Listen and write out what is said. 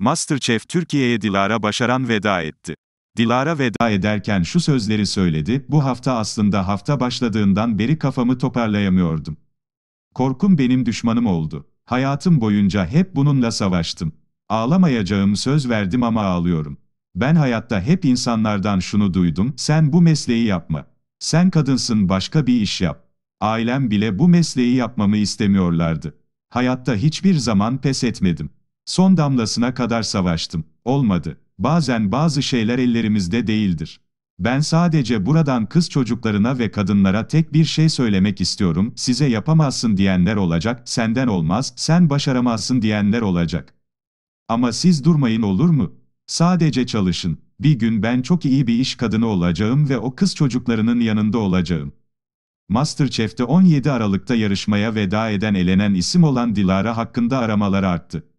Masterchef Türkiye'ye Dilara Başaran veda etti. Dilara veda ederken şu sözleri söyledi, bu hafta aslında hafta başladığından beri kafamı toparlayamıyordum. Korkum benim düşmanım oldu. Hayatım boyunca hep bununla savaştım. Ağlamayacağım söz verdim ama ağlıyorum. Ben hayatta hep insanlardan şunu duydum, sen bu mesleği yapma. Sen kadınsın başka bir iş yap. Ailem bile bu mesleği yapmamı istemiyorlardı. Hayatta hiçbir zaman pes etmedim. Son damlasına kadar savaştım. Olmadı. Bazen bazı şeyler ellerimizde değildir. Ben sadece buradan kız çocuklarına ve kadınlara tek bir şey söylemek istiyorum, size yapamazsın diyenler olacak, senden olmaz, sen başaramazsın diyenler olacak. Ama siz durmayın olur mu? Sadece çalışın. Bir gün ben çok iyi bir iş kadını olacağım ve o kız çocuklarının yanında olacağım. Masterchef'te 17 Aralık'ta yarışmaya veda eden elenen isim olan Dilara hakkında aramalar arttı.